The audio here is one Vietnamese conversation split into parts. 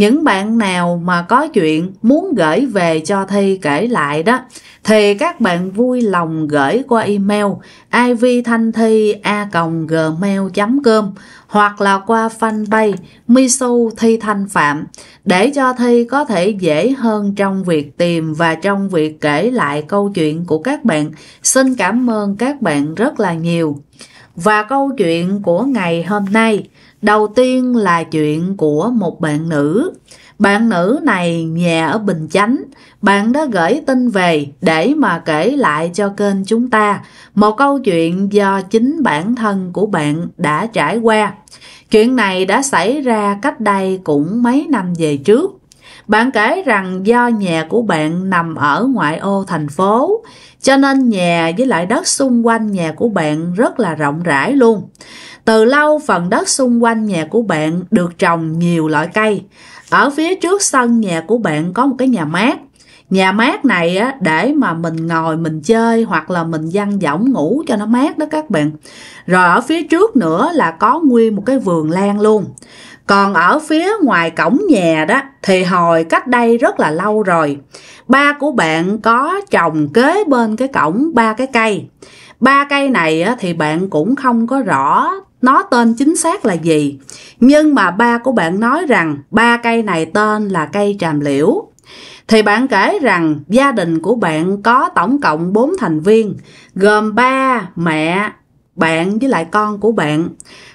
những bạn nào mà có chuyện muốn gửi về cho Thi kể lại đó thì các bạn vui lòng gửi qua email ivthanhthi@gmail.com hoặc là qua fanpage Misu Thi Thanh Phạm để cho Thi có thể dễ hơn trong việc tìm và trong việc kể lại câu chuyện của các bạn. Xin cảm ơn các bạn rất là nhiều. Và câu chuyện của ngày hôm nay Đầu tiên là chuyện của một bạn nữ. Bạn nữ này nhà ở Bình Chánh, bạn đã gửi tin về để mà kể lại cho kênh chúng ta một câu chuyện do chính bản thân của bạn đã trải qua. Chuyện này đã xảy ra cách đây cũng mấy năm về trước. Bạn kể rằng do nhà của bạn nằm ở ngoại ô thành phố, cho nên nhà với lại đất xung quanh nhà của bạn rất là rộng rãi luôn. Từ lâu phần đất xung quanh nhà của bạn được trồng nhiều loại cây. Ở phía trước sân nhà của bạn có một cái nhà mát. Nhà mát này á, để mà mình ngồi mình chơi hoặc là mình dăng dỏng ngủ cho nó mát đó các bạn. Rồi ở phía trước nữa là có nguyên một cái vườn lan luôn. Còn ở phía ngoài cổng nhà đó thì hồi cách đây rất là lâu rồi. Ba của bạn có trồng kế bên cái cổng ba cái cây. Ba cây này thì bạn cũng không có rõ nó tên chính xác là gì nhưng mà ba của bạn nói rằng ba cây này tên là cây tràm liễu thì bạn kể rằng gia đình của bạn có tổng cộng 4 thành viên gồm ba mẹ bạn với lại con của bạn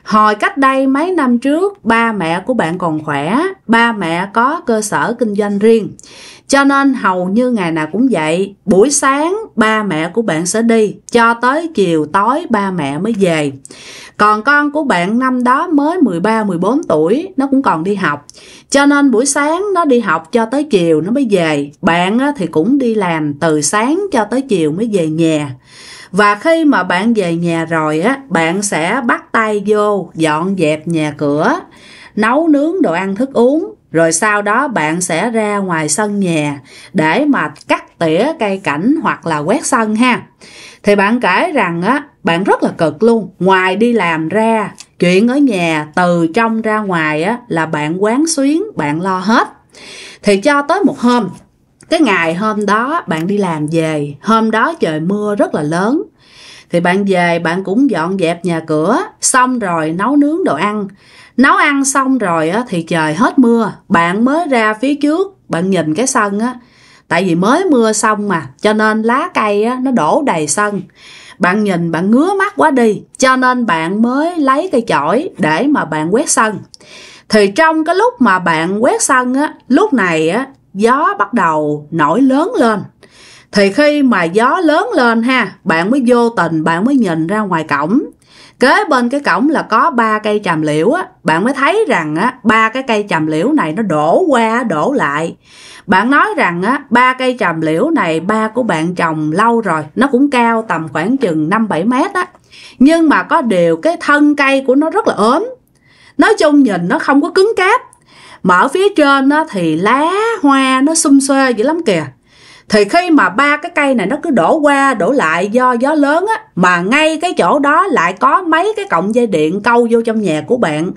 hồi cách đây mấy năm trước ba mẹ của bạn còn khỏe ba mẹ có cơ sở kinh doanh riêng cho nên hầu như ngày nào cũng vậy buổi sáng ba mẹ của bạn sẽ đi cho tới chiều tối ba mẹ mới về còn con của bạn năm đó mới 13 14 tuổi, nó cũng còn đi học. Cho nên buổi sáng nó đi học cho tới chiều nó mới về. Bạn thì cũng đi làm từ sáng cho tới chiều mới về nhà. Và khi mà bạn về nhà rồi á, bạn sẽ bắt tay vô dọn dẹp nhà cửa, nấu nướng đồ ăn thức uống, rồi sau đó bạn sẽ ra ngoài sân nhà để mà cắt tỉa cây cảnh hoặc là quét sân ha thì bạn kể rằng á bạn rất là cực luôn ngoài đi làm ra chuyện ở nhà từ trong ra ngoài á là bạn quán xuyến bạn lo hết thì cho tới một hôm cái ngày hôm đó bạn đi làm về hôm đó trời mưa rất là lớn thì bạn về bạn cũng dọn dẹp nhà cửa xong rồi nấu nướng đồ ăn nấu ăn xong rồi á, thì trời hết mưa bạn mới ra phía trước bạn nhìn cái sân á tại vì mới mưa xong mà cho nên lá cây á, nó đổ đầy sân bạn nhìn bạn ngứa mắt quá đi cho nên bạn mới lấy cây chổi để mà bạn quét sân thì trong cái lúc mà bạn quét sân á lúc này á gió bắt đầu nổi lớn lên thì khi mà gió lớn lên ha bạn mới vô tình bạn mới nhìn ra ngoài cổng kế bên cái cổng là có ba cây tràm liễu á bạn mới thấy rằng á ba cái cây tràm liễu này nó đổ qua đổ lại bạn nói rằng á ba cây tràm liễu này ba của bạn trồng lâu rồi nó cũng cao tầm khoảng chừng năm bảy mét á nhưng mà có điều cái thân cây của nó rất là ốm nói chung nhìn nó không có cứng cáp mà ở phía trên á, thì lá hoa nó xum xuê dữ lắm kìa thì khi mà ba cái cây này nó cứ đổ qua đổ lại do gió lớn á mà ngay cái chỗ đó lại có mấy cái cọng dây điện câu vô trong nhà của bạn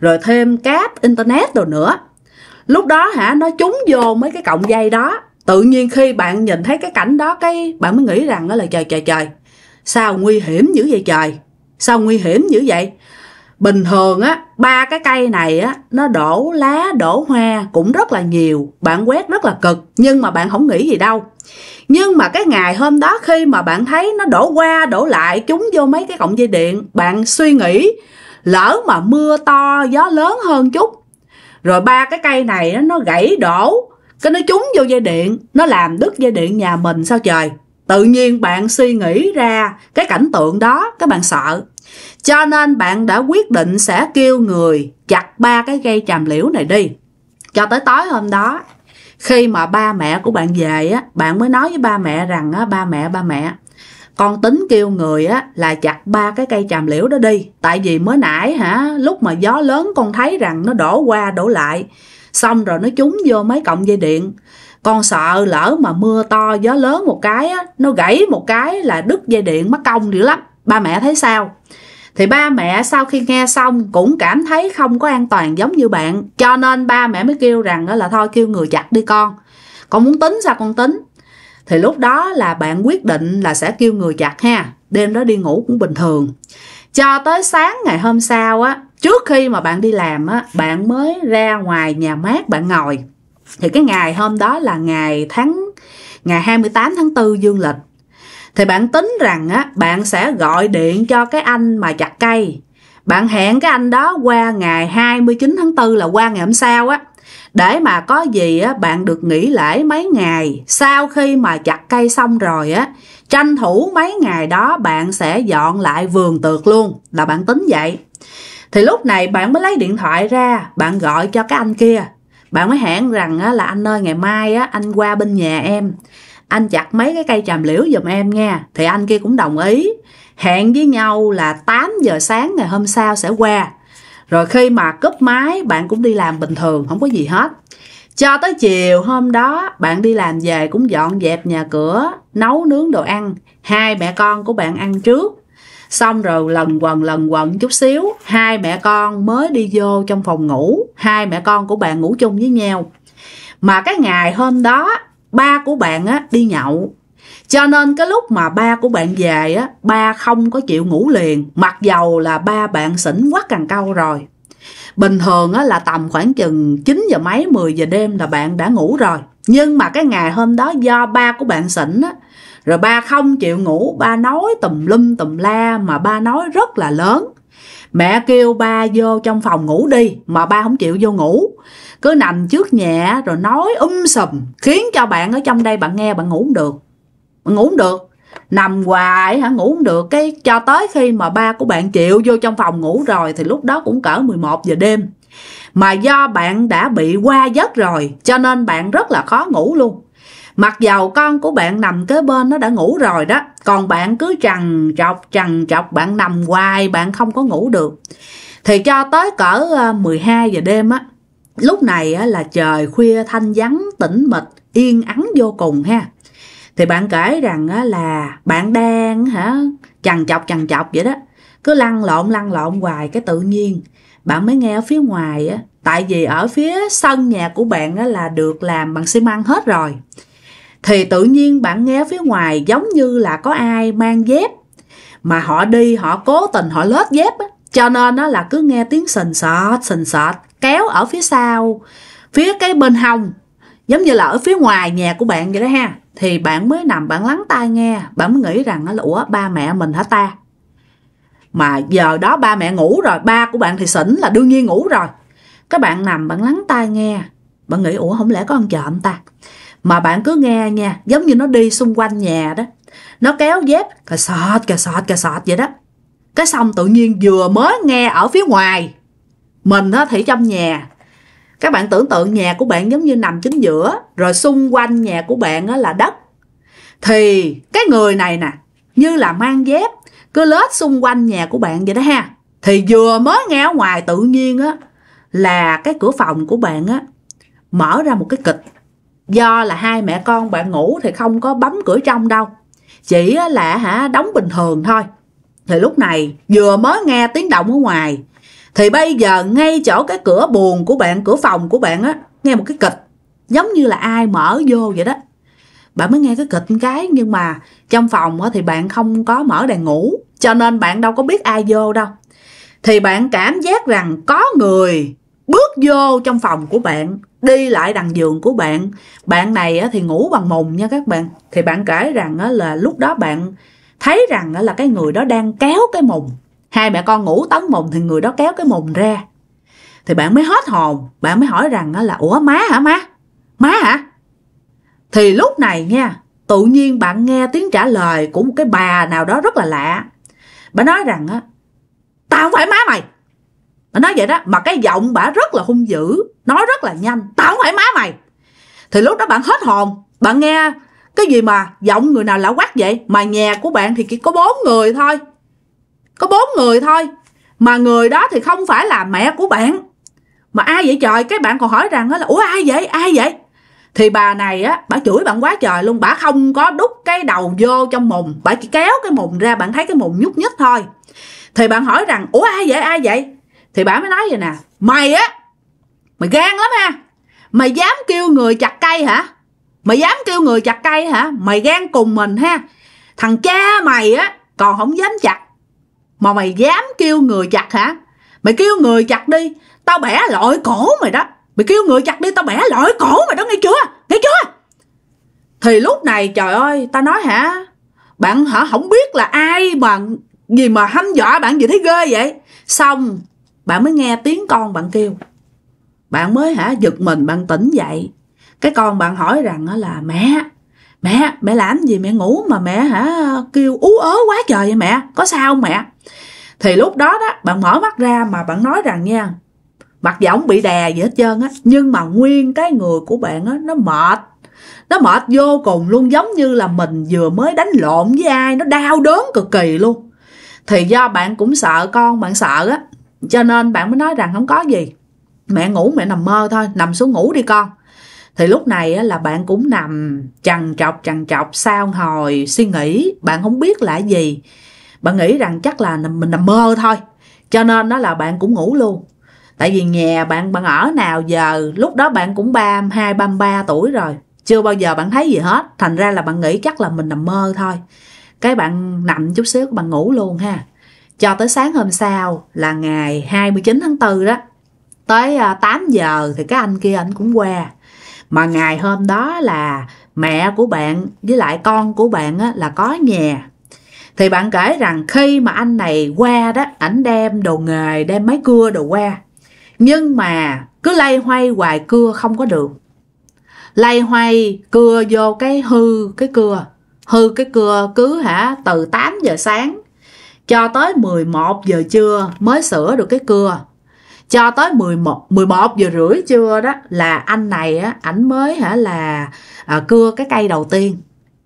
rồi thêm cáp internet đồ nữa lúc đó hả nó trúng vô mấy cái cọng dây đó tự nhiên khi bạn nhìn thấy cái cảnh đó cái bạn mới nghĩ rằng đó là trời trời trời sao nguy hiểm dữ vậy trời sao nguy hiểm dữ vậy bình thường á ba cái cây này á nó đổ lá đổ hoa cũng rất là nhiều bạn quét rất là cực nhưng mà bạn không nghĩ gì đâu nhưng mà cái ngày hôm đó khi mà bạn thấy nó đổ qua đổ lại chúng vô mấy cái cọng dây điện bạn suy nghĩ lỡ mà mưa to gió lớn hơn chút rồi ba cái cây này nó, nó gãy đổ cái nó trúng vô dây điện nó làm đứt dây điện nhà mình sao trời tự nhiên bạn suy nghĩ ra cái cảnh tượng đó các bạn sợ cho nên bạn đã quyết định sẽ kêu người chặt ba cái cây tràm liễu này đi cho tới tối hôm đó khi mà ba mẹ của bạn về á bạn mới nói với ba mẹ rằng á ba mẹ ba mẹ con tính kêu người á là chặt ba cái cây tràm liễu đó đi tại vì mới nãy hả lúc mà gió lớn con thấy rằng nó đổ qua đổ lại xong rồi nó trúng vô mấy cọng dây điện con sợ lỡ mà mưa to gió lớn một cái á nó gãy một cái là đứt dây điện mất công dữ lắm ba mẹ thấy sao thì ba mẹ sau khi nghe xong cũng cảm thấy không có an toàn giống như bạn cho nên ba mẹ mới kêu rằng đó là thôi kêu người chặt đi con con muốn tính sao con tính thì lúc đó là bạn quyết định là sẽ kêu người chặt ha đêm đó đi ngủ cũng bình thường cho tới sáng ngày hôm sau á trước khi mà bạn đi làm á bạn mới ra ngoài nhà mát bạn ngồi thì cái ngày hôm đó là ngày tháng ngày 28 tháng 4 dương lịch thì bạn tính rằng á bạn sẽ gọi điện cho cái anh mà chặt cây bạn hẹn cái anh đó qua ngày 29 tháng 4 là qua ngày hôm sau á để mà có gì á, bạn được nghỉ lễ mấy ngày sau khi mà chặt cây xong rồi á tranh thủ mấy ngày đó bạn sẽ dọn lại vườn tược luôn là bạn tính vậy thì lúc này bạn mới lấy điện thoại ra bạn gọi cho cái anh kia bạn mới hẹn rằng á, là anh ơi ngày mai á, anh qua bên nhà em anh chặt mấy cái cây tràm liễu giùm em nha thì anh kia cũng đồng ý hẹn với nhau là 8 giờ sáng ngày hôm sau sẽ qua rồi khi mà cúp máy bạn cũng đi làm bình thường không có gì hết cho tới chiều hôm đó bạn đi làm về cũng dọn dẹp nhà cửa nấu nướng đồ ăn hai mẹ con của bạn ăn trước xong rồi lần quần lần quần chút xíu hai mẹ con mới đi vô trong phòng ngủ hai mẹ con của bạn ngủ chung với nhau mà cái ngày hôm đó ba của bạn á đi nhậu cho nên cái lúc mà ba của bạn về á ba không có chịu ngủ liền mặc dầu là ba bạn xỉn quá càng câu rồi bình thường á là tầm khoảng chừng 9 giờ mấy 10 giờ đêm là bạn đã ngủ rồi nhưng mà cái ngày hôm đó do ba của bạn xỉn á rồi ba không chịu ngủ ba nói tùm lum tùm la mà ba nói rất là lớn mẹ kêu ba vô trong phòng ngủ đi mà ba không chịu vô ngủ cứ nằm trước nhẹ rồi nói um sùm khiến cho bạn ở trong đây bạn nghe bạn ngủ không được ngủ không được nằm hoài hả ngủ không được cái cho tới khi mà ba của bạn chịu vô trong phòng ngủ rồi thì lúc đó cũng cỡ 11 giờ đêm mà do bạn đã bị qua giấc rồi cho nên bạn rất là khó ngủ luôn mặc dầu con của bạn nằm kế bên nó đã ngủ rồi đó còn bạn cứ trằn trọc trằn trọc bạn nằm hoài bạn không có ngủ được thì cho tới cỡ 12 ờ, giờ đêm á lúc này á, là trời khuya thanh vắng tĩnh mịch yên ắng vô cùng ha thì bạn kể rằng á, là bạn đang hả chằn chọc chằn chọc vậy đó cứ lăn lộn lăn lộn hoài cái tự nhiên bạn mới nghe ở phía ngoài á tại vì ở phía sân nhà của bạn á là được làm bằng xi măng hết rồi thì tự nhiên bạn nghe phía ngoài giống như là có ai mang dép mà họ đi họ cố tình họ lết dép á cho nên nó là cứ nghe tiếng sình sọt sình sọt kéo ở phía sau phía cái bên hông giống như là ở phía ngoài nhà của bạn vậy đó ha thì bạn mới nằm bạn lắng tai nghe bạn mới nghĩ rằng là ủa ba mẹ mình hả ta mà giờ đó ba mẹ ngủ rồi ba của bạn thì xỉn là đương nhiên ngủ rồi các bạn nằm bạn lắng tai nghe bạn nghĩ ủa không lẽ có con trộm ta mà bạn cứ nghe nha giống như nó đi xung quanh nhà đó nó kéo dép cà sọt cà sọt cà sọt vậy đó cái xong tự nhiên vừa mới nghe ở phía ngoài mình thì trong nhà các bạn tưởng tượng nhà của bạn giống như nằm chính giữa rồi xung quanh nhà của bạn á là đất thì cái người này nè như là mang dép cứ lết xung quanh nhà của bạn vậy đó ha thì vừa mới nghe ngoài tự nhiên á là cái cửa phòng của bạn á mở ra một cái kịch do là hai mẹ con bạn ngủ thì không có bấm cửa trong đâu chỉ là hả đóng bình thường thôi thì lúc này vừa mới nghe tiếng động ở ngoài thì bây giờ ngay chỗ cái cửa buồn của bạn cửa phòng của bạn á nghe một cái kịch giống như là ai mở vô vậy đó bạn mới nghe cái kịch cái nhưng mà trong phòng á, thì bạn không có mở đèn ngủ cho nên bạn đâu có biết ai vô đâu thì bạn cảm giác rằng có người bước vô trong phòng của bạn đi lại đằng giường của bạn bạn này thì ngủ bằng mùng nha các bạn thì bạn kể rằng là lúc đó bạn thấy rằng là cái người đó đang kéo cái mùng hai mẹ con ngủ tấn mùng thì người đó kéo cái mùng ra thì bạn mới hết hồn bạn mới hỏi rằng là ủa má hả má má hả thì lúc này nha tự nhiên bạn nghe tiếng trả lời của một cái bà nào đó rất là lạ bà nói rằng á tao không phải má mày bà nói vậy đó mà cái giọng bà rất là hung dữ nói rất là nhanh tao không phải má mày thì lúc đó bạn hết hồn bạn nghe cái gì mà giọng người nào lão quát vậy mà nhà của bạn thì chỉ có bốn người thôi có bốn người thôi mà người đó thì không phải là mẹ của bạn mà ai vậy trời cái bạn còn hỏi rằng là ủa ai vậy ai vậy thì bà này á bà chửi bạn quá trời luôn bà không có đút cái đầu vô trong mùng bà chỉ kéo cái mùng ra bạn thấy cái mùng nhúc nhích thôi thì bạn hỏi rằng ủa ai vậy ai vậy thì bà mới nói vậy nè mày á mày gan lắm ha mày dám kêu người chặt cây hả mày dám kêu người chặt cây hả mày gan cùng mình ha thằng cha mày á còn không dám chặt mà mày dám kêu người chặt hả mày kêu người chặt đi tao bẻ lội cổ mày đó mày kêu người chặt đi tao bẻ lội cổ mày đó nghe chưa nghe chưa thì lúc này trời ơi tao nói hả bạn hả không biết là ai mà gì mà hăm dọa bạn gì thấy ghê vậy xong bạn mới nghe tiếng con bạn kêu bạn mới hả giật mình bạn tỉnh dậy cái con bạn hỏi rằng là mẹ mẹ mẹ làm gì mẹ ngủ mà mẹ hả kêu ú ớ quá trời vậy mẹ có sao không mẹ thì lúc đó đó bạn mở mắt ra mà bạn nói rằng nha mặc dù ông bị đè gì hết trơn á nhưng mà nguyên cái người của bạn á nó mệt nó mệt vô cùng luôn giống như là mình vừa mới đánh lộn với ai nó đau đớn cực kỳ luôn thì do bạn cũng sợ con bạn sợ á cho nên bạn mới nói rằng không có gì mẹ ngủ mẹ nằm mơ thôi nằm xuống ngủ đi con thì lúc này á, là bạn cũng nằm chằn trọc chằn trọc sao hồi suy nghĩ bạn không biết là gì bạn nghĩ rằng chắc là mình nằm mơ thôi cho nên đó là bạn cũng ngủ luôn tại vì nhà bạn bạn ở nào giờ lúc đó bạn cũng ba hai ba ba tuổi rồi chưa bao giờ bạn thấy gì hết thành ra là bạn nghĩ chắc là mình nằm mơ thôi cái bạn nằm chút xíu bạn ngủ luôn ha cho tới sáng hôm sau là ngày 29 tháng 4 đó tới 8 à, giờ thì cái anh kia anh cũng qua mà ngày hôm đó là mẹ của bạn với lại con của bạn á, là có nhà thì bạn kể rằng khi mà anh này qua đó ảnh đem đồ nghề đem máy cưa đồ qua nhưng mà cứ lay hoay hoài cưa không có được lay hoay cưa vô cái hư cái cưa hư cái cưa cứ hả từ 8 giờ sáng cho tới 11 giờ trưa mới sửa được cái cưa cho tới 11 11 giờ rưỡi trưa đó là anh này á ảnh mới hả là à, cưa cái cây đầu tiên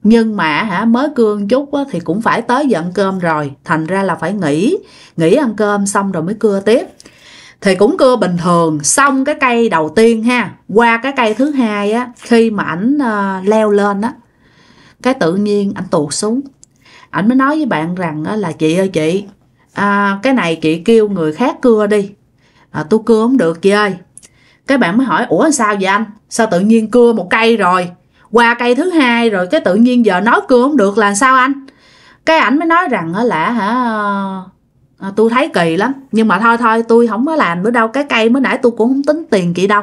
nhưng mà hả mới cương chút á, thì cũng phải tới giờ cơm rồi thành ra là phải nghỉ nghỉ ăn cơm xong rồi mới cưa tiếp thì cũng cưa bình thường xong cái cây đầu tiên ha qua cái cây thứ hai á khi mà ảnh uh, leo lên á cái tự nhiên ảnh tụt xuống ảnh mới nói với bạn rằng á, là chị ơi chị à, cái này chị kêu người khác cưa đi à, tôi cưa không được chị ơi cái bạn mới hỏi ủa sao vậy anh sao tự nhiên cưa một cây rồi qua cây thứ hai rồi cái tự nhiên giờ nói cưa không được là sao anh cái ảnh mới nói rằng là hả à, tôi thấy kỳ lắm nhưng mà thôi thôi tôi không có làm nữa đâu cái cây mới nãy tôi cũng không tính tiền chị đâu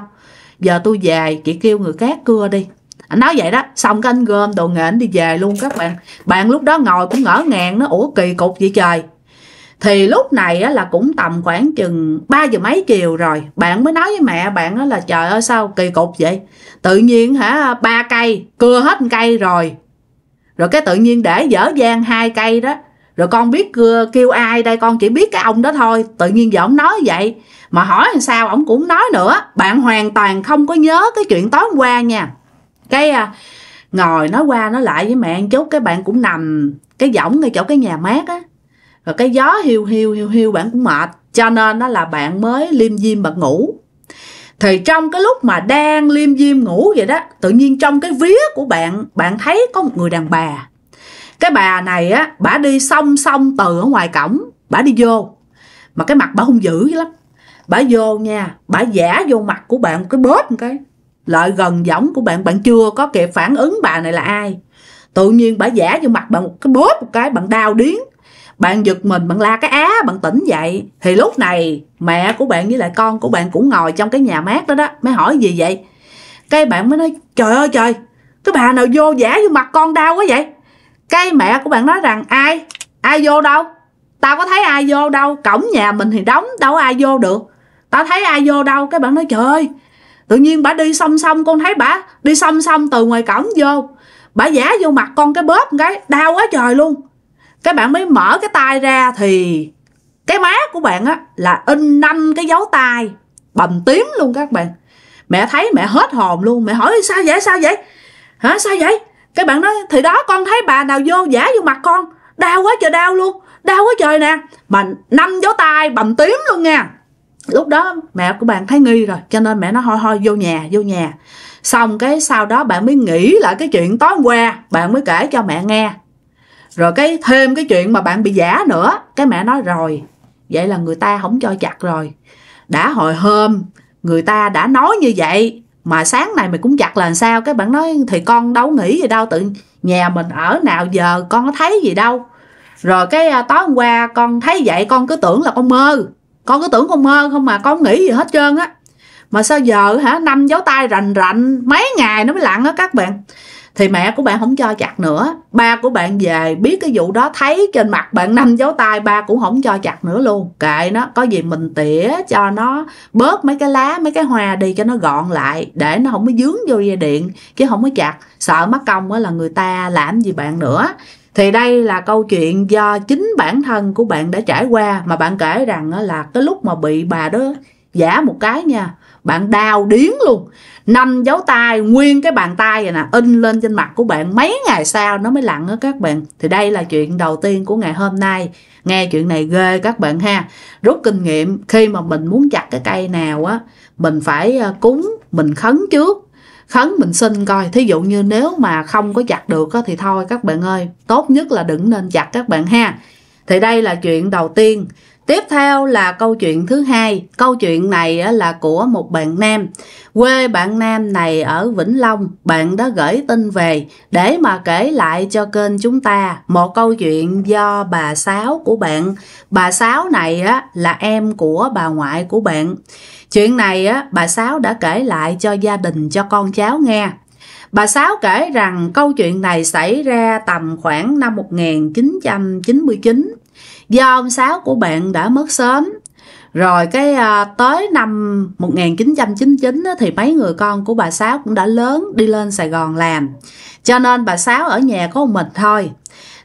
giờ tôi về chị kêu người khác cưa đi anh nói vậy đó xong cái anh gom đồ nghề anh đi về luôn các bạn bạn lúc đó ngồi cũng ngỡ ngàng nó ủa kỳ cục vậy trời thì lúc này á, là cũng tầm khoảng chừng 3 giờ mấy chiều rồi bạn mới nói với mẹ bạn á, là trời ơi sao kỳ cục vậy tự nhiên hả ba cây cưa hết cây rồi rồi cái tự nhiên để dở dang hai cây đó rồi con biết cưa kêu ai đây con chỉ biết cái ông đó thôi tự nhiên giờ ông nói vậy mà hỏi làm sao ông cũng nói nữa bạn hoàn toàn không có nhớ cái chuyện tối hôm qua nha cái à, ngồi nói qua nói lại với mẹ một chút cái bạn cũng nằm cái võng ngay chỗ cái nhà mát á rồi cái gió hiu hiu hiu hiu bạn cũng mệt cho nên đó là bạn mới liêm diêm bạn ngủ thì trong cái lúc mà đang liêm diêm ngủ vậy đó tự nhiên trong cái vía của bạn bạn thấy có một người đàn bà cái bà này á bà đi song song từ ở ngoài cổng bà đi vô mà cái mặt bà hung dữ lắm bà vô nha bà giả vô mặt của bạn một cái bớt một cái lợi gần giọng của bạn bạn chưa có kịp phản ứng bà này là ai tự nhiên bà giả vô mặt bạn một cái bóp một cái bạn đau điếng bạn giật mình bạn la cái á bạn tỉnh dậy thì lúc này mẹ của bạn với lại con của bạn cũng ngồi trong cái nhà mát đó đó mới hỏi gì vậy cái bạn mới nói trời ơi trời cái bà nào vô giả vô mặt con đau quá vậy cái mẹ của bạn nói rằng ai ai vô đâu tao có thấy ai vô đâu cổng nhà mình thì đóng đâu có ai vô được tao thấy ai vô đâu cái bạn nói trời ơi tự nhiên bà đi song song con thấy bà đi song song từ ngoài cổng vô bà giả vô mặt con cái bóp cái đau quá trời luôn các bạn mới mở cái tay ra thì cái má của bạn á là in năm cái dấu tay bầm tím luôn các bạn mẹ thấy mẹ hết hồn luôn mẹ hỏi sao vậy sao vậy hả sao vậy các bạn nói thì đó con thấy bà nào vô giả vô mặt con đau quá trời đau luôn đau quá trời nè mà năm dấu tay bầm tím luôn nha lúc đó mẹ của bạn thấy nghi rồi cho nên mẹ nó hoi hoi vô nhà vô nhà xong cái sau đó bạn mới nghĩ lại cái chuyện tối hôm qua bạn mới kể cho mẹ nghe rồi cái thêm cái chuyện mà bạn bị giả nữa cái mẹ nói rồi vậy là người ta không cho chặt rồi đã hồi hôm người ta đã nói như vậy mà sáng này mày cũng chặt là sao cái bạn nói thì con đâu nghĩ gì đâu tự nhà mình ở nào giờ con có thấy gì đâu rồi cái à, tối hôm qua con thấy vậy con cứ tưởng là con mơ con cứ tưởng con mơ không mà con nghĩ gì hết trơn á mà sao giờ hả năm dấu tay rành rành mấy ngày nó mới lặn á các bạn thì mẹ của bạn không cho chặt nữa ba của bạn về biết cái vụ đó thấy trên mặt bạn năm dấu tay ba cũng không cho chặt nữa luôn kệ nó có gì mình tỉa cho nó bớt mấy cái lá mấy cái hoa đi cho nó gọn lại để nó không có dướng vô dây điện chứ không có chặt sợ mất công á là người ta làm gì bạn nữa thì đây là câu chuyện do chính bản thân của bạn đã trải qua mà bạn kể rằng là cái lúc mà bị bà đó giả một cái nha bạn đau điến luôn năm dấu tay nguyên cái bàn tay này nè in lên trên mặt của bạn mấy ngày sau nó mới lặn á các bạn thì đây là chuyện đầu tiên của ngày hôm nay nghe chuyện này ghê các bạn ha rút kinh nghiệm khi mà mình muốn chặt cái cây nào á mình phải ờ, cúng mình khấn trước khấn mình xin coi thí dụ như nếu mà không có chặt được á, thì thôi các bạn ơi tốt nhất là đừng nên chặt các bạn ha thì đây là chuyện đầu tiên Tiếp theo là câu chuyện thứ hai. Câu chuyện này là của một bạn nam. Quê bạn nam này ở Vĩnh Long, bạn đã gửi tin về để mà kể lại cho kênh chúng ta một câu chuyện do bà Sáu của bạn. Bà Sáu này á là em của bà ngoại của bạn. Chuyện này á bà Sáu đã kể lại cho gia đình cho con cháu nghe. Bà Sáu kể rằng câu chuyện này xảy ra tầm khoảng năm 1999 do ông Sáu của bạn đã mất sớm rồi cái à, tới năm 1999 á, thì mấy người con của bà Sáu cũng đã lớn đi lên Sài Gòn làm cho nên bà Sáu ở nhà có một mình thôi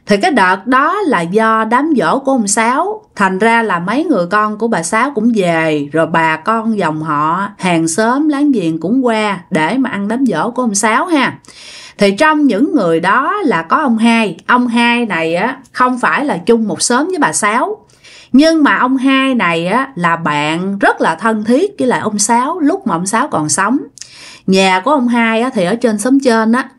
thì cái đợt đó là do đám dỗ của ông Sáu thành ra là mấy người con của bà Sáu cũng về rồi bà con dòng họ hàng xóm láng giềng cũng qua để mà ăn đám dỗ của ông Sáu ha thì trong những người đó là có ông hai ông hai này á không phải là chung một xóm với bà sáu nhưng mà ông hai này á là bạn rất là thân thiết với lại ông sáu lúc mà ông sáu còn sống nhà của ông hai á thì ở trên xóm trên á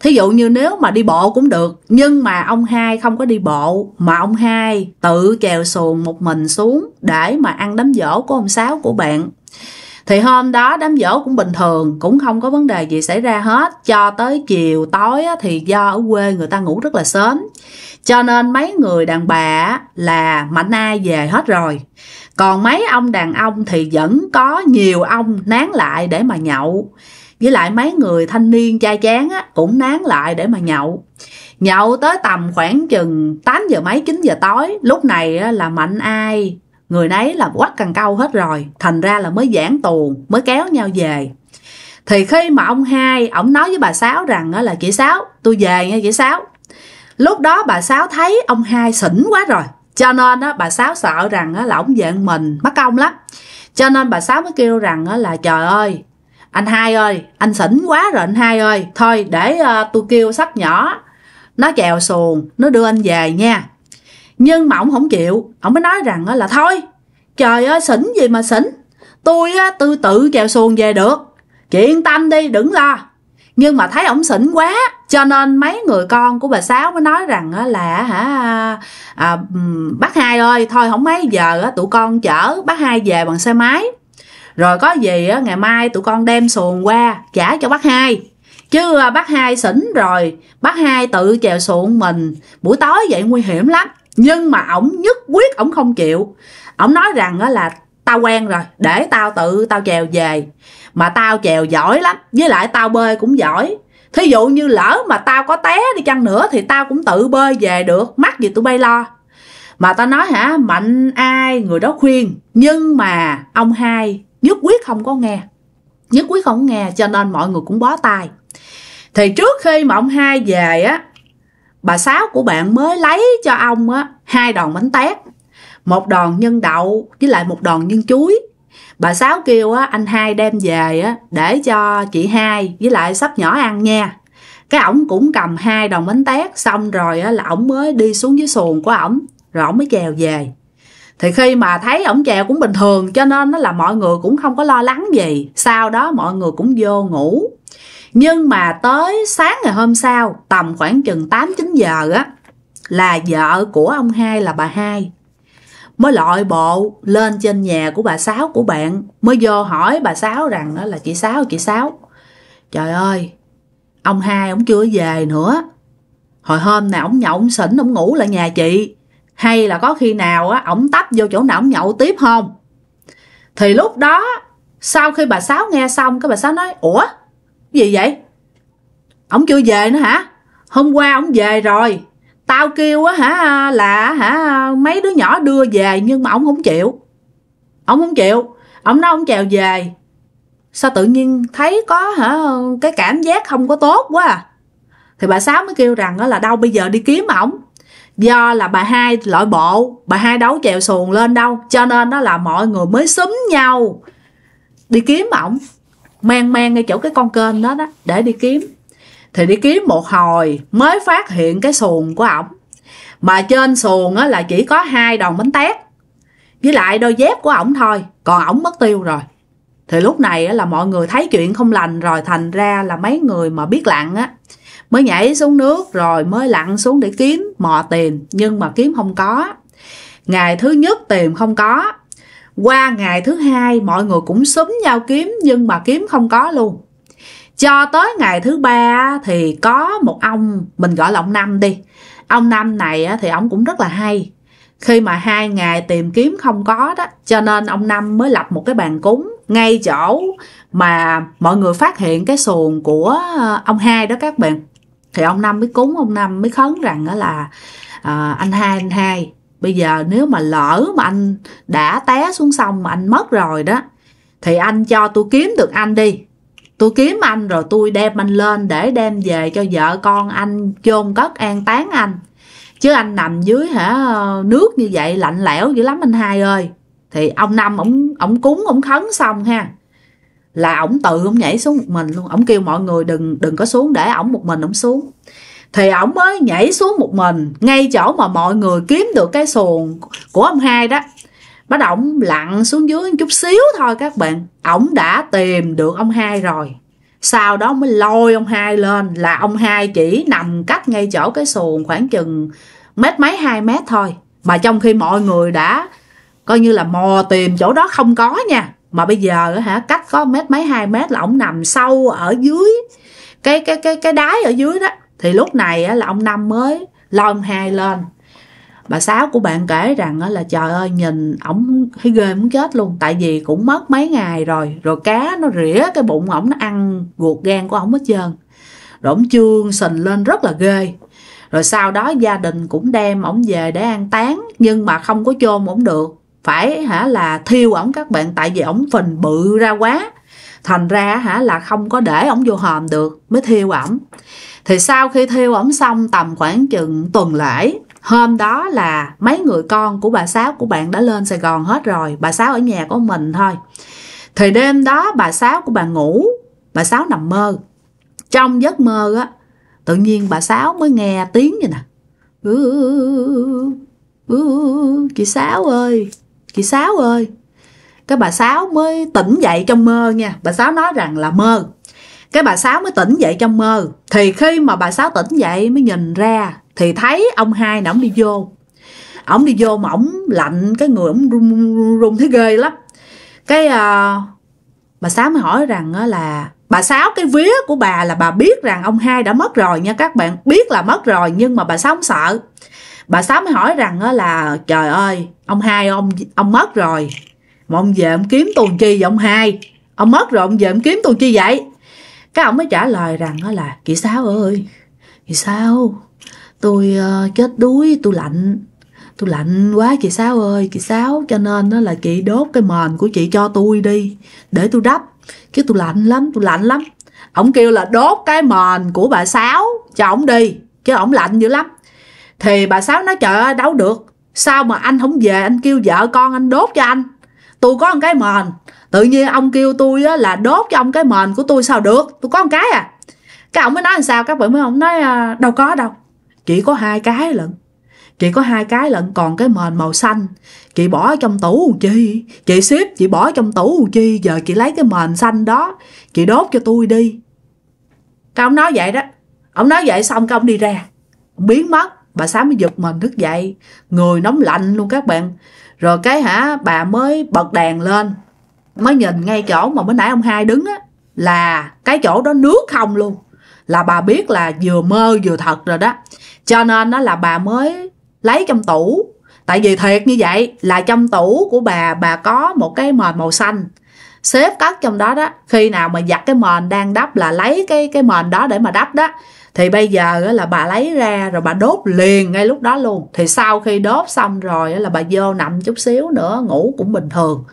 thí dụ như nếu mà đi bộ cũng được nhưng mà ông hai không có đi bộ mà ông hai tự chèo xuồng một mình xuống để mà ăn đám dỗ của ông sáu của bạn thì hôm đó đám dỗ cũng bình thường cũng không có vấn đề gì xảy ra hết cho tới chiều tối thì do ở quê người ta ngủ rất là sớm cho nên mấy người đàn bà là mạnh ai về hết rồi còn mấy ông đàn ông thì vẫn có nhiều ông nán lại để mà nhậu với lại mấy người thanh niên trai chán á, cũng nán lại để mà nhậu nhậu tới tầm khoảng chừng 8 giờ mấy 9 giờ tối lúc này á, là mạnh ai người nấy là quắt cần câu hết rồi thành ra là mới giãn tù mới kéo nhau về thì khi mà ông hai ổng nói với bà sáu rằng là chị sáu tôi về nha chị sáu lúc đó bà sáu thấy ông hai xỉn quá rồi cho nên bà sáu sợ rằng là ổng về mình mất công lắm cho nên bà sáu mới kêu rằng là trời ơi anh hai ơi anh xỉn quá rồi anh hai ơi thôi để ờ, tôi kêu sắp nhỏ nó chèo xuồng nó đưa anh về nha nhưng mà ổng không chịu ổng mới nói rằng là thôi trời ơi xỉn gì mà xỉn tôi á tư tự chèo xuồng về được chị yên tâm đi đừng lo nhưng mà thấy ổng xỉn quá cho nên mấy người con của bà sáu mới nói rằng là hả à, bác hai ơi thôi không mấy giờ tụi con chở bác hai về bằng xe máy rồi có gì á ngày mai tụi con đem xuồng qua trả cho bác hai chứ à, bác hai xỉn rồi bác hai tự chèo xuồng mình buổi tối vậy nguy hiểm lắm nhưng mà ổng nhất quyết ổng không chịu ổng nói rằng đó là tao quen rồi để tao tự tao chèo về mà tao chèo giỏi lắm với lại tao bơi cũng giỏi thí dụ như lỡ mà tao có té đi chăng nữa thì tao cũng tự bơi về được mắc gì tụi bay lo mà tao nói hả mạnh ai người đó khuyên nhưng mà ông hai nhất quyết không có nghe nhất quyết không nghe cho nên mọi người cũng bó tay thì trước khi mà ông hai về á bà sáu của bạn mới lấy cho ông á hai đòn bánh tét một đòn nhân đậu với lại một đòn nhân chuối bà sáu kêu á anh hai đem về á để cho chị hai với lại sắp nhỏ ăn nha cái ổng cũng cầm hai đòn bánh tét xong rồi á là ổng mới đi xuống dưới xuồng của ổng rồi ổng mới chèo về thì khi mà thấy ổng chèo cũng bình thường cho nên nó là mọi người cũng không có lo lắng gì sau đó mọi người cũng vô ngủ nhưng mà tới sáng ngày hôm sau tầm khoảng chừng 8 9 giờ á là vợ của ông hai là bà hai mới lội bộ lên trên nhà của bà sáu của bạn mới vô hỏi bà sáu rằng đó là chị sáu chị sáu trời ơi ông hai ông chưa về nữa hồi hôm nào ông nhậu ông xỉn ông ngủ lại nhà chị hay là có khi nào á ông tấp vô chỗ nào ổng nhậu tiếp không thì lúc đó sau khi bà sáu nghe xong cái bà sáu nói ủa gì vậy ổng chưa về nữa hả hôm qua ổng về rồi tao kêu á hả là hả mấy đứa nhỏ đưa về nhưng mà ổng không chịu ổng không chịu ổng nói ổng chèo về sao tự nhiên thấy có hả cái cảm giác không có tốt quá à? thì bà sáu mới kêu rằng là đâu bây giờ đi kiếm ổng do là bà hai loại bộ bà hai đấu chèo xuồng lên đâu cho nên đó là mọi người mới xúm nhau đi kiếm ổng mang mang ngay chỗ cái con kênh đó đó để đi kiếm thì đi kiếm một hồi mới phát hiện cái xuồng của ổng mà trên xuồng á là chỉ có hai đòn bánh tét với lại đôi dép của ổng thôi còn ổng mất tiêu rồi thì lúc này á, là mọi người thấy chuyện không lành rồi thành ra là mấy người mà biết lặn á mới nhảy xuống nước rồi mới lặn xuống để kiếm mò tiền, nhưng mà kiếm không có ngày thứ nhất tìm không có qua ngày thứ hai mọi người cũng súng nhau kiếm nhưng mà kiếm không có luôn cho tới ngày thứ ba thì có một ông mình gọi là ông năm đi ông năm này thì ông cũng rất là hay khi mà hai ngày tìm kiếm không có đó cho nên ông năm mới lập một cái bàn cúng ngay chỗ mà mọi người phát hiện cái xuồng của ờ, ông hai đó các bạn thì ông năm mới cúng ông năm mới khấn rằng đó là à, anh hai anh hai bây giờ nếu mà lỡ mà anh đã té xuống sông mà anh mất rồi đó thì anh cho tôi kiếm được anh đi tôi kiếm anh rồi tôi đem anh lên để đem về cho vợ con anh chôn cất an táng anh chứ anh nằm dưới hả nước như vậy lạnh lẽo dữ lắm anh hai ơi thì ông năm ổng ổng cúng ổng khấn xong ha là ổng tự ổng nhảy xuống một mình luôn ổng kêu mọi người đừng đừng có xuống để ổng một mình ổng xuống thì ổng mới nhảy xuống một mình ngay chỗ mà mọi người kiếm được cái xuồng của ông hai đó bắt đầu ổng lặn xuống dưới chút xíu thôi các bạn ổng đã tìm được ông hai rồi sau đó mới lôi ông hai lên là ông hai chỉ nằm cách ngay chỗ cái xuồng khoảng chừng mét mấy hai mét thôi mà trong khi mọi người đã coi như là mò tìm chỗ đó không có nha mà bây giờ hả cách có mét mấy hai mét là ổng nằm sâu ở dưới cái cái cái cái đáy ở dưới đó thì lúc này là ông năm mới lo hai lên bà sáu của bạn kể rằng là trời ơi nhìn ổng thấy ghê muốn chết luôn tại vì cũng mất mấy ngày rồi rồi cá nó rỉa cái bụng ổng nó ăn ruột gan của ổng hết trơn rồi ổng trương sình lên rất là ghê rồi sau đó gia đình cũng đem ổng về để an táng nhưng mà không có chôn ổng được phải hả là thiêu ổng các bạn tại vì ổng phình bự ra quá thành ra hả là không có để ổng vô hòm được mới thiêu ổng thì sau khi thiêu ổng xong tầm khoảng chừng tuần lễ hôm đó là mấy người con của bà sáu của bạn đã lên sài gòn hết rồi bà sáu ở nhà của mình thôi thì đêm đó bà sáu của bà ngủ bà sáu nằm mơ trong giấc mơ á tự nhiên bà sáu mới nghe tiếng vậy nè ừ, ừ, chị sáu ơi chị sáu ơi cái bà sáu mới tỉnh dậy trong mơ nha bà sáu nói rằng là mơ cái bà sáu mới tỉnh dậy trong mơ thì khi mà bà sáu tỉnh dậy mới nhìn ra thì thấy ông hai nè ông đi vô ổng đi vô mà ổng lạnh cái người ổng run, run, run, run thấy ghê lắm cái uh, bà sáu mới hỏi rằng uh, là bà sáu cái vía của bà là bà biết rằng ông hai đã mất rồi nha các bạn biết là mất rồi nhưng mà bà sáu không sợ bà sáu mới hỏi rằng uh, là trời ơi ông hai ông ông mất rồi mà ông về ông kiếm tuần chi vậy ông hai ông mất rồi ông về ông kiếm tuần chi vậy cái ông mới trả lời rằng là Chị Sáu ơi Chị sao? Tôi uh, chết đuối tôi lạnh Tôi lạnh quá chị Sáu ơi Chị Sáu cho nên đó là chị đốt cái mền của chị cho tôi đi Để tôi đắp Chứ tôi lạnh lắm tôi lạnh lắm Ông kêu là đốt cái mền của bà Sáu Cho ổng đi Chứ ổng lạnh dữ lắm Thì bà Sáu nói trời ơi đâu được Sao mà anh không về anh kêu vợ con anh đốt cho anh tôi có một cái mền tự nhiên ông kêu tôi á, là đốt cho ông cái mền của tôi sao được tôi có một cái à cái ông mới nói làm sao các bạn mới ông nói à, đâu có đâu chỉ có hai cái lận chị có hai cái lận còn cái mền màu xanh chị bỏ trong tủ chi chị xếp chị bỏ trong tủ chi giờ chị lấy cái mền xanh đó chị đốt cho tôi đi cái ông nói vậy đó ông nói vậy xong cái ông đi ra ông biến mất bà sáng mới giật mình thức dậy người nóng lạnh luôn các bạn rồi cái hả bà mới bật đèn lên mới nhìn ngay chỗ mà bữa nãy ông hai đứng á là cái chỗ đó nước không luôn là bà biết là vừa mơ vừa thật rồi đó cho nên nó là bà mới lấy trong tủ tại vì thiệt như vậy là trong tủ của bà bà có một cái mền màu xanh xếp cất trong đó đó khi nào mà giặt cái mền đang đắp là lấy cái cái mền đó để mà đắp đó thì bây giờ là bà lấy ra rồi bà đốt liền ngay lúc đó luôn thì sau khi đốt xong rồi là bà vô nằm chút xíu nữa ngủ cũng bình thường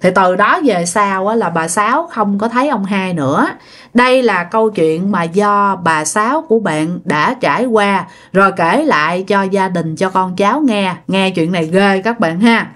thì từ đó về sau là bà sáu không có thấy ông hai nữa đây là câu chuyện mà do bà sáu của bạn đã trải qua rồi kể lại cho gia đình cho con cháu nghe nghe chuyện này ghê các bạn ha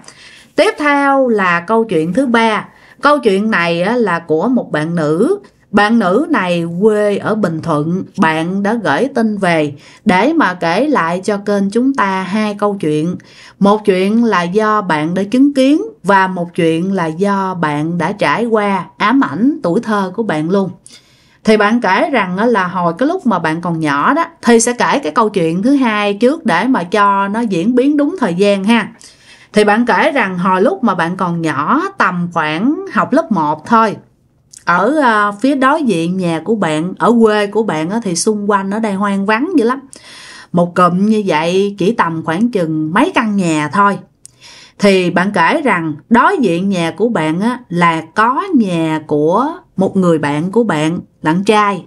tiếp theo là câu chuyện thứ ba câu chuyện này là của một bạn nữ bạn nữ này quê ở Bình Thuận, bạn đã gửi tin về để mà kể lại cho kênh chúng ta hai câu chuyện. Một chuyện là do bạn đã chứng kiến và một chuyện là do bạn đã trải qua ám ảnh tuổi thơ của bạn luôn. Thì bạn kể rằng là hồi cái lúc mà bạn còn nhỏ đó thì sẽ kể cái câu chuyện thứ hai trước để mà cho nó diễn biến đúng thời gian ha. Thì bạn kể rằng hồi lúc mà bạn còn nhỏ tầm khoảng học lớp 1 thôi ở uh, phía đối diện nhà của bạn ở quê của bạn á, thì xung quanh ở đây hoang vắng dữ lắm một cụm như vậy chỉ tầm khoảng chừng mấy căn nhà thôi thì bạn kể rằng đối diện nhà của bạn á, là có nhà của một người bạn của bạn lặng trai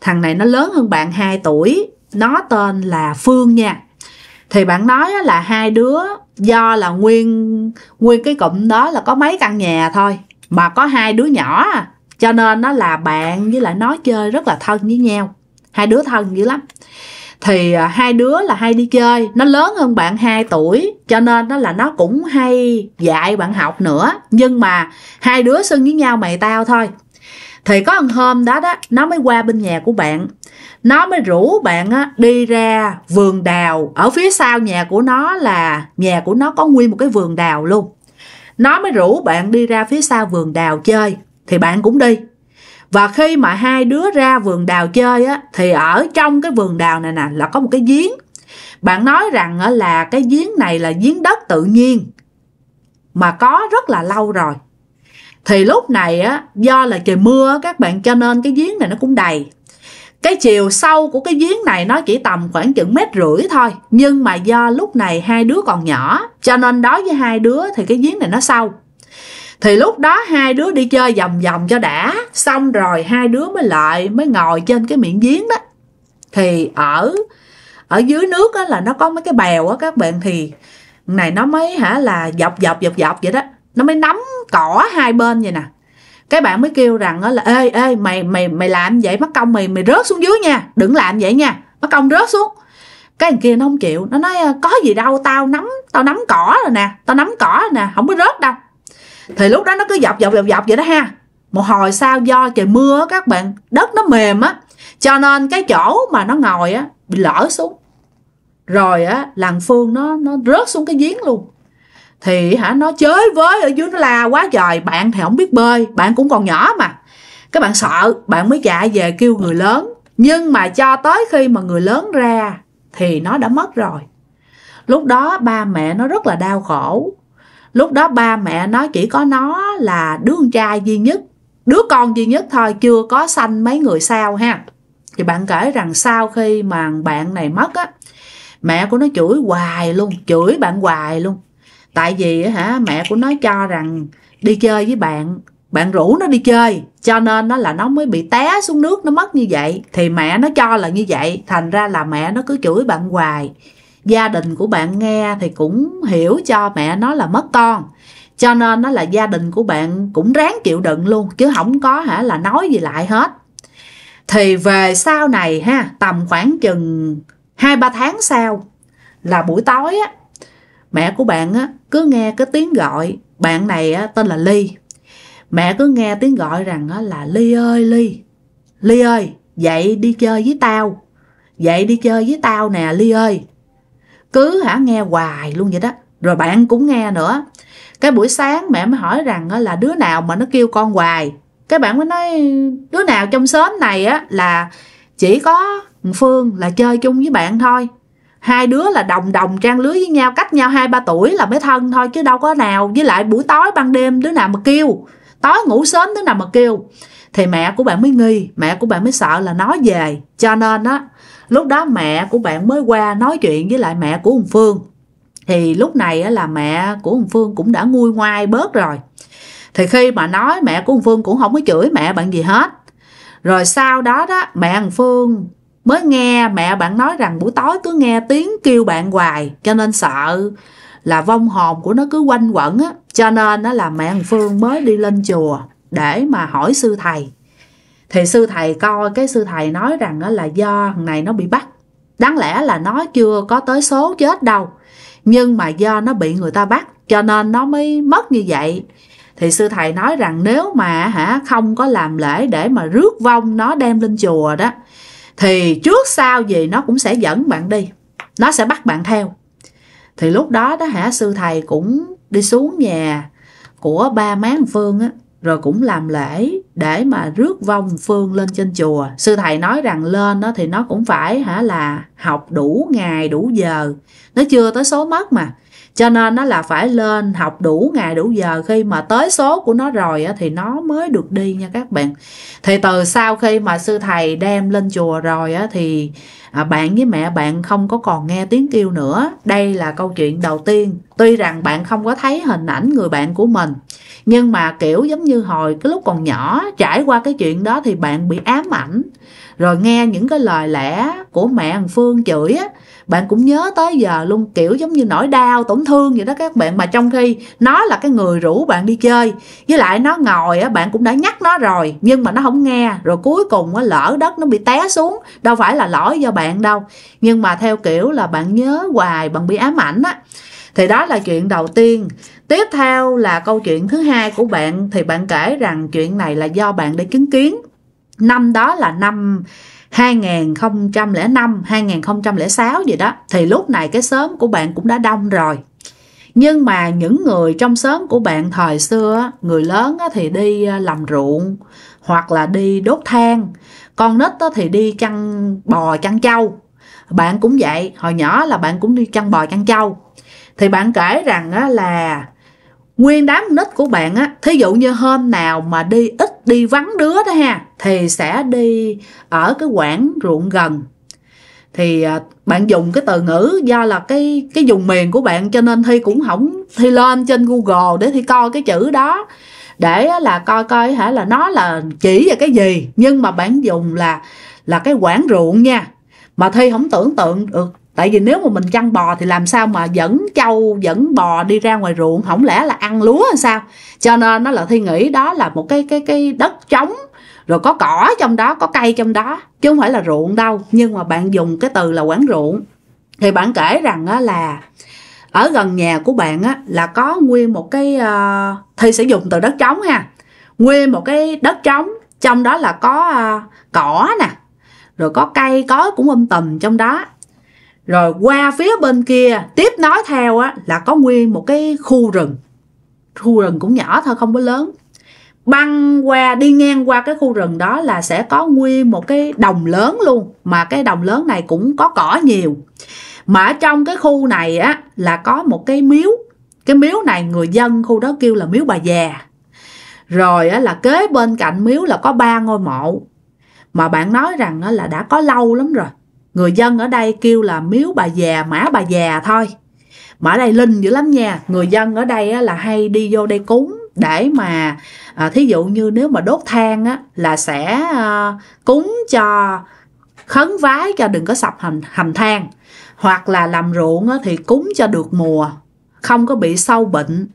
thằng này nó lớn hơn bạn 2 tuổi nó tên là phương nha thì bạn nói là hai đứa do là nguyên nguyên cái cụm đó là có mấy căn nhà thôi mà có hai đứa nhỏ à cho nên nó là bạn với lại nói chơi rất là thân với nhau hai đứa thân dữ lắm thì à, hai đứa là hay đi chơi nó lớn hơn bạn 2 tuổi cho nên nó là nó cũng hay dạy bạn học nữa nhưng mà hai đứa xưng với nhau mày tao thôi thì có một hôm đó đó nó mới qua bên nhà của bạn nó mới rủ bạn á, đi ra vườn đào ở phía sau nhà của nó là nhà của nó có nguyên một cái vườn đào luôn nó mới rủ bạn đi ra phía sau vườn đào chơi thì bạn cũng đi và khi mà hai đứa ra vườn đào chơi á thì ở trong cái vườn đào này nè là có một cái giếng bạn nói rằng là cái giếng này là giếng đất tự nhiên mà có rất là lâu rồi thì lúc này á do là trời mưa các bạn cho nên cái giếng này nó cũng đầy cái chiều sâu của cái giếng này nó chỉ tầm khoảng chừng mét rưỡi thôi nhưng mà do lúc này hai đứa còn nhỏ cho nên đối với hai đứa thì cái giếng này nó sâu thì lúc đó hai đứa đi chơi vòng vòng cho đã xong rồi hai đứa mới lại mới ngồi trên cái miệng giếng đó thì ở ở dưới nước á, là nó có mấy cái bèo á các bạn thì này nó mới hả là dọc dọc dọc dọc vậy đó nó mới nắm cỏ hai bên vậy nè cái bạn mới kêu rằng á là ê ê mày mày mày làm vậy mất công mày mày rớt xuống dưới nha đừng làm vậy nha mất công rớt xuống cái thằng kia nó không chịu nó nói có gì đâu tao nắm tao nắm cỏ rồi nè tao nắm cỏ rồi nè không có rớt đâu thì lúc đó nó cứ dọc dọc dọc dọc vậy đó ha một hồi sau do trời mưa các bạn đất nó mềm á cho nên cái chỗ mà nó ngồi á bị lỡ xuống rồi á làng phương nó nó rớt xuống cái giếng luôn thì hả nó chới với ở dưới nó la quá trời bạn thì không biết bơi bạn cũng còn nhỏ mà các bạn sợ bạn mới chạy về kêu người lớn nhưng mà cho tới khi mà người lớn ra thì nó đã mất rồi lúc đó ba mẹ nó rất là đau khổ lúc đó ba mẹ nó chỉ có nó là đứa con trai duy nhất đứa con duy nhất thôi chưa có sanh mấy người sau ha thì bạn kể rằng sau khi mà bạn này mất á mẹ của nó chửi hoài luôn chửi bạn hoài luôn tại vì hả mẹ của nó cho rằng đi chơi với bạn bạn rủ nó đi chơi cho nên nó là nó mới bị té xuống nước nó mất như vậy thì mẹ nó cho là như vậy thành ra là mẹ nó cứ chửi bạn hoài gia đình của bạn nghe thì cũng hiểu cho mẹ nó là mất con cho nên nó là gia đình của bạn cũng ráng chịu đựng luôn chứ không có hả là nói gì lại hết thì về sau này ha tầm khoảng chừng hai ba tháng sau là buổi tối á mẹ của bạn á cứ nghe cái tiếng gọi bạn này á, tên là ly mẹ cứ nghe tiếng gọi rằng á, là ly ơi ly ly ơi dậy đi chơi với tao dậy đi chơi với tao nè ly ơi cứ hả nghe hoài luôn vậy đó rồi bạn cũng nghe nữa cái buổi sáng mẹ mới hỏi rằng là đứa nào mà nó kêu con hoài cái bạn mới nói đứa nào trong xóm này á là chỉ có phương là chơi chung với bạn thôi hai đứa là đồng đồng trang lưới với nhau cách nhau hai ba tuổi là mới thân thôi chứ đâu có nào với lại buổi tối ban đêm đứa nào mà kêu tối ngủ sớm đứa nào mà kêu thì mẹ của bạn mới nghi mẹ của bạn mới sợ là nói về cho nên á lúc đó mẹ của bạn mới qua nói chuyện với lại mẹ của ông Phương thì lúc này là mẹ của ông Phương cũng đã nguôi ngoai bớt rồi thì khi mà nói mẹ của ông Phương cũng không có chửi mẹ bạn gì hết rồi sau đó đó mẹ ông Phương mới nghe mẹ bạn nói rằng buổi tối cứ nghe tiếng kêu bạn hoài cho nên sợ là vong hồn của nó cứ quanh quẩn á cho nên đó là mẹ ông Phương mới đi lên chùa để mà hỏi sư thầy thì sư thầy coi cái sư thầy nói rằng là do thằng này nó bị bắt đáng lẽ là nó chưa có tới số chết đâu nhưng mà do nó bị người ta bắt cho nên nó mới mất như vậy thì sư thầy nói rằng nếu mà hả không có làm lễ để mà rước vong nó đem lên chùa đó thì trước sau gì nó cũng sẽ dẫn bạn đi nó sẽ bắt bạn theo thì lúc đó đó hả sư thầy cũng đi xuống nhà của ba má phương á rồi cũng làm lễ để mà rước vong phương lên trên chùa sư thầy nói rằng lên đó thì nó cũng phải hả là học đủ ngày đủ giờ nó chưa tới số mất mà cho nên nó là phải lên học đủ ngày đủ giờ khi mà tới số của nó rồi thì nó mới được đi nha các bạn thì từ sau khi mà sư thầy đem lên chùa rồi thì à, bạn với mẹ bạn không có còn nghe tiếng kêu nữa đây là câu chuyện đầu tiên tuy rằng bạn không có thấy hình ảnh người bạn của mình nhưng mà kiểu giống như hồi cái lúc còn nhỏ trải qua cái chuyện đó thì bạn bị ám ảnh rồi nghe những cái lời lẽ của mẹ thằng phương chửi á bạn cũng nhớ tới giờ luôn kiểu giống như nỗi đau tổn thương vậy đó các bạn mà trong khi nó là cái người rủ bạn đi chơi với lại nó ngồi á bạn cũng đã nhắc nó rồi nhưng mà nó không nghe rồi cuối cùng á lỡ đất nó bị té xuống đâu phải là lỗi do bạn đâu nhưng mà theo kiểu là bạn nhớ hoài bạn bị ám ảnh á thì đó là chuyện đầu tiên tiếp theo là câu chuyện thứ hai của bạn thì bạn kể rằng chuyện này là do bạn để chứng kiến năm đó là năm 2005 2006 gì đó thì lúc này cái sớm của bạn cũng đã đông rồi nhưng mà những người trong sớm của bạn thời xưa người lớn thì đi à, làm ruộng hoặc là đi đốt than con nít thì đi chăn bò chăn trâu bạn cũng vậy hồi nhỏ là bạn cũng đi chăn bò chăn trâu thì bạn kể rằng á, là nguyên đám nít của bạn á thí dụ như hôm nào mà đi ít đi vắng đứa đó ha thì sẽ đi ở cái quãng ruộng gần thì à, bạn dùng cái từ ngữ do là cái cái vùng miền của bạn cho nên thi cũng không thi lên trên google để thi coi cái chữ đó để là coi coi hả là nó là chỉ về cái gì nhưng mà bạn dùng là là cái quảng ruộng nha mà thi không tưởng tượng được tại vì nếu mà mình chăn bò thì làm sao mà dẫn trâu dẫn bò đi ra ngoài ruộng không lẽ là ăn lúa hay sao cho nên nó là thi nghĩ đó là một cái cái cái đất trống rồi có cỏ trong đó có cây trong đó chứ không phải là ruộng đâu nhưng mà bạn dùng cái từ là quán ruộng thì bạn kể rằng á là ở gần nhà của bạn á là có nguyên một cái uh, ờ, thì sẽ dùng từ đất trống ha nguyên một cái đất trống trong đó là có uh, cỏ nè rồi có cây có cũng âm um tùm trong đó rồi qua phía bên kia tiếp nói theo á là có nguyên một cái khu rừng khu rừng cũng nhỏ thôi không có lớn băng qua đi ngang qua cái khu rừng đó là sẽ có nguyên một cái đồng lớn luôn mà cái đồng lớn này cũng có cỏ nhiều mà ở trong cái khu này á là có một cái miếu cái miếu này người dân khu đó kêu là miếu bà già rồi á là kế bên cạnh miếu là có ba ngôi mộ mà bạn nói rằng á là đã có lâu lắm rồi Người dân ở đây kêu là miếu bà già, mã bà già thôi. Mà ở đây linh dữ lắm nha. Người dân ở đây là hay đi vô đây cúng để mà à, thí dụ như nếu mà đốt than á là sẽ à, cúng cho khấn vái cho đừng có sập hành hành than hoặc là làm ruộng á, thì cúng cho được mùa không có bị sâu bệnh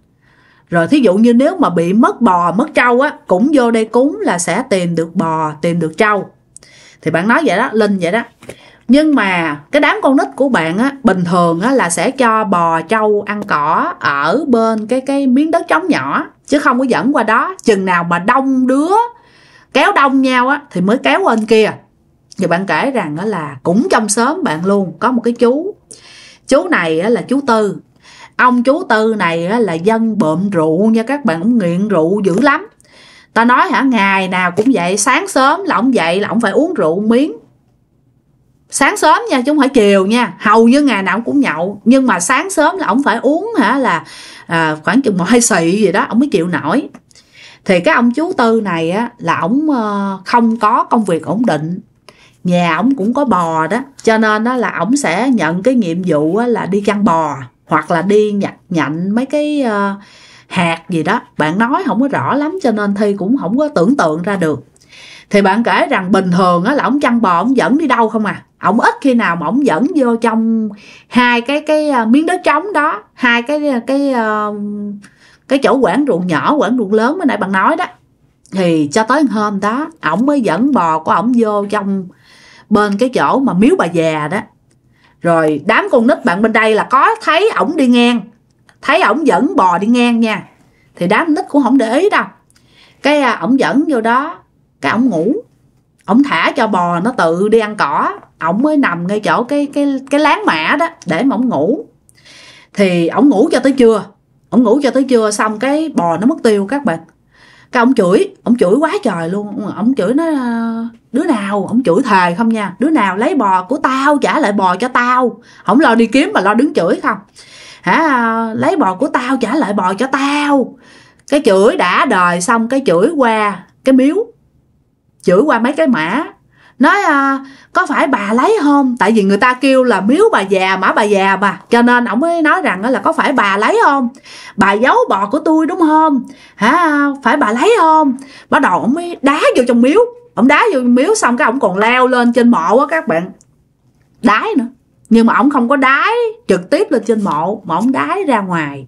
rồi thí dụ như nếu mà bị mất bò mất trâu á cũng vô đây cúng là sẽ tìm được bò tìm được trâu thì bạn nói vậy đó linh vậy đó nhưng mà cái đám con nít của bạn á bình thường á là sẽ cho bò trâu ăn cỏ ở bên cái cái miếng đất trống nhỏ chứ không có dẫn qua đó chừng nào mà đông đứa kéo đông nhau á thì mới kéo qua bên kia và bạn kể rằng á là cũng trong sớm bạn luôn có một cái chú chú này á là chú tư ông chú tư này á là dân bợm rượu nha các bạn cũng nghiện rượu dữ lắm ta nói hả ngày nào cũng vậy sáng sớm là ông dậy là ông phải uống rượu miếng sáng sớm nha chứ không phải chiều nha hầu như ngày nào cũng nhậu nhưng mà sáng sớm là ông phải uống hả là à, khoảng chừng một hai xị gì đó ông mới chịu nổi thì cái ông chú tư này á là ổng ờ, không có công việc ổn định nhà ổng cũng có bò đó cho nên đó là ổng sẽ nhận cái nhiệm vụ là đi chăn bò hoặc là đi nhặt nhạnh mấy cái ờ, hạt gì đó bạn nói không có rõ lắm cho nên thi cũng không có tưởng tượng ra được thì bạn kể rằng bình thường á là ổng chăn bò ổng dẫn đi đâu không à ổng ít khi nào mà ổng dẫn vô trong hai cái cái ờ, miếng đất trống đó hai cái ờ, cái ờ, cái chỗ quản ruộng nhỏ quản ruộng lớn mới nãy bạn nói đó thì cho tới hôm đó ổng mới dẫn bò của ổng vô trong bên cái chỗ mà miếu bà già đó rồi đám con nít bạn bên đây là có thấy ổng đi ngang thấy ổng dẫn bò đi ngang nha thì đám nít cũng không để ý đâu cái ổng dẫn vô đó cái ổng ngủ ổng thả cho bò nó tự đi ăn cỏ ổng mới nằm ngay chỗ cái cái cái láng mã đó để mà ổng ngủ thì ổng ngủ cho tới trưa ổng ngủ cho tới trưa xong cái bò nó mất tiêu các bạn cái ổng chửi ổng chửi quá trời luôn ổng chửi nó đứa nào ổng chửi thề không nha đứa nào lấy bò của tao trả lại bò cho tao ổng lo đi kiếm mà lo đứng chửi không hả lấy bò của tao trả lại bò cho tao cái chửi đã đời xong cái chửi qua cái miếu chửi qua mấy cái mã nói à, có phải bà lấy không tại vì người ta kêu là miếu bà già mã bà già mà cho nên ổng mới nói rằng là có phải bà lấy không bà giấu bò của tôi đúng không hả phải bà lấy không bắt đầu ổng mới đá vô trong miếu ổng đá vô miếu xong cái ổng còn leo lên trên mộ á các bạn đái nữa nhưng mà ổng không có đái trực tiếp lên trên mộ mà ổng đái ra ngoài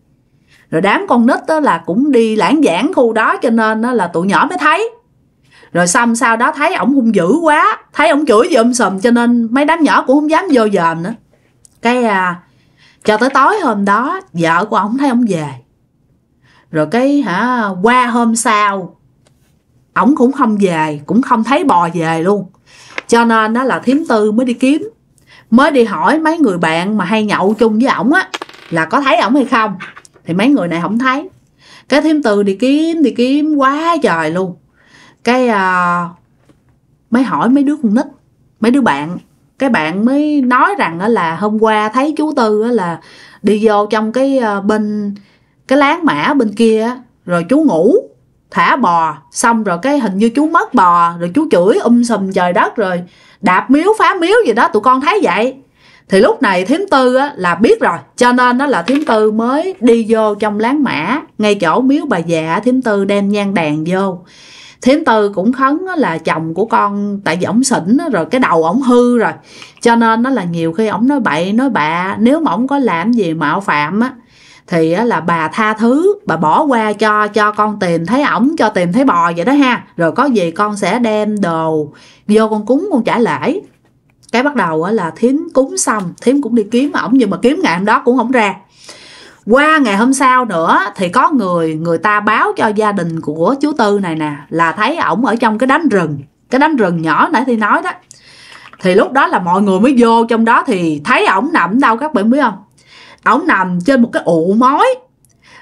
rồi đám con nít đó là cũng đi lãng giảng khu đó cho nên đó là tụi nhỏ mới thấy rồi xong sau đó thấy ổng hung dữ quá thấy ổng chửi gì um sùm cho nên mấy đám nhỏ cũng không dám vô dòm nữa cái à, cho tới tối hôm đó vợ của ổng thấy ổng về rồi cái hả qua hôm sau ổng cũng không về cũng không thấy bò về luôn cho nên đó là thím tư mới đi kiếm mới đi hỏi mấy người bạn mà hay nhậu chung với ổng á là có thấy ổng hay không thì mấy người này không thấy cái thím tư đi kiếm đi kiếm quá trời luôn cái uh, mới hỏi mấy đứa con nít mấy đứa bạn cái bạn mới nói rằng là hôm qua thấy chú tư là đi vô trong cái ờ, bên cái láng mã bên kia rồi chú ngủ thả bò xong rồi cái hình như chú mất bò rồi chú chửi um sùm trời đất rồi đạp miếu phá miếu gì đó tụi con thấy vậy thì lúc này thím tư á, là biết rồi cho nên đó là thím tư mới đi vô trong láng mã ngay chỗ miếu bà già thím tư đem nhang đàn vô Thiếm Tư cũng khấn là chồng của con tại vì ổng xỉn rồi cái đầu ổng hư rồi. Cho nên nó là nhiều khi ổng nói bậy nói bạ, nếu mà ổng có làm gì mạo phạm á thì là bà tha thứ, bà bỏ qua cho cho con tìm thấy ổng, cho tìm thấy bò vậy đó ha. Rồi có gì con sẽ đem đồ vô con cúng con trả lễ. Cái bắt đầu là thiếm cúng xong, thiếm cũng đi kiếm ổng nhưng mà kiếm ngày hôm đó cũng không ra qua ngày hôm sau nữa thì có người người ta báo cho gia đình của chú tư này nè là thấy ổng ở trong cái đánh rừng cái đánh rừng nhỏ nãy thì nói đó thì lúc đó là mọi người mới vô trong đó thì thấy ổng nằm đâu các bạn biết không ổng nằm trên một cái ụ mối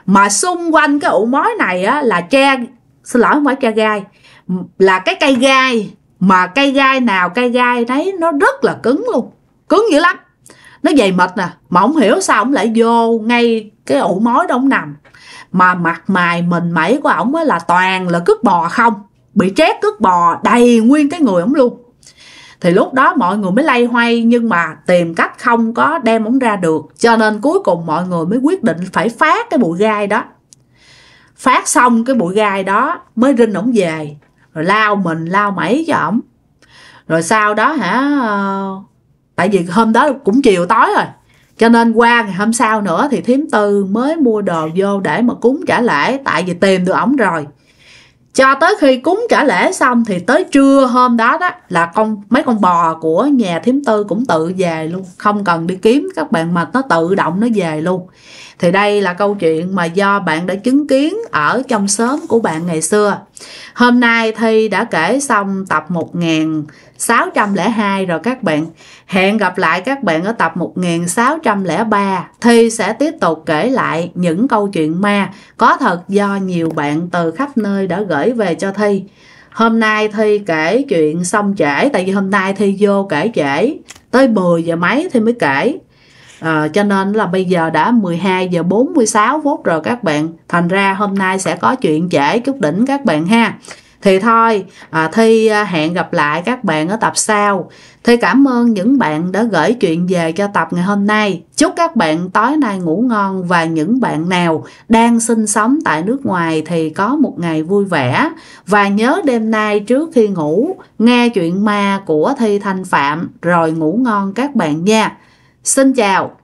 mà xung quanh cái ụ mối này á, là tre xin lỗi không phải tre gai là cái cây gai mà cây gai nào cây gai đấy nó rất là cứng luôn cứng dữ lắm nó dày mệt nè mà không hiểu sao ông lại vô ngay cái ổ mối đó ổng nằm mà mặt mày mình mẩy của ổng á là toàn là cứt bò không bị trét cứt bò đầy nguyên cái người ổng luôn thì lúc đó mọi người mới lay hoay nhưng mà tìm cách không có đem ổng ra được cho nên cuối cùng mọi người mới quyết định phải phát cái bụi gai đó phát xong cái bụi gai đó mới rinh ổng về rồi lao mình lao mẩy cho ổng rồi sau đó hả ờ, tại vì hôm đó cũng chiều tối rồi cho nên qua ngày hôm sau nữa thì thím tư mới mua đồ vô để mà cúng trả lễ tại vì tìm được ổng rồi cho tới khi cúng trả lễ xong thì tới trưa hôm đó đó là con mấy con bò của nhà thím tư cũng tự về luôn không cần đi kiếm các bạn mà nó tự động nó về luôn thì đây là câu chuyện mà do bạn đã chứng kiến ở trong xóm của bạn ngày xưa Hôm nay Thi đã kể xong tập 1602 rồi các bạn. Hẹn gặp lại các bạn ở tập 1603. Thi sẽ tiếp tục kể lại những câu chuyện ma có thật do nhiều bạn từ khắp nơi đã gửi về cho Thi. Hôm nay Thi kể chuyện xong trễ, tại vì hôm nay Thi vô kể trễ, tới 10 giờ mấy Thi mới kể à, cho nên là bây giờ đã 12 giờ 46 phút rồi các bạn thành ra hôm nay sẽ có chuyện trễ chút đỉnh các bạn ha thì thôi à, thi à, hẹn gặp lại các bạn ở tập sau thi cảm ơn những bạn đã gửi chuyện về cho tập ngày hôm nay chúc các bạn tối nay ngủ ngon và những bạn nào đang sinh sống tại nước ngoài thì có một ngày vui vẻ và nhớ đêm nay trước khi ngủ nghe chuyện ma của thi thanh phạm rồi ngủ ngon các bạn nha Xin chào!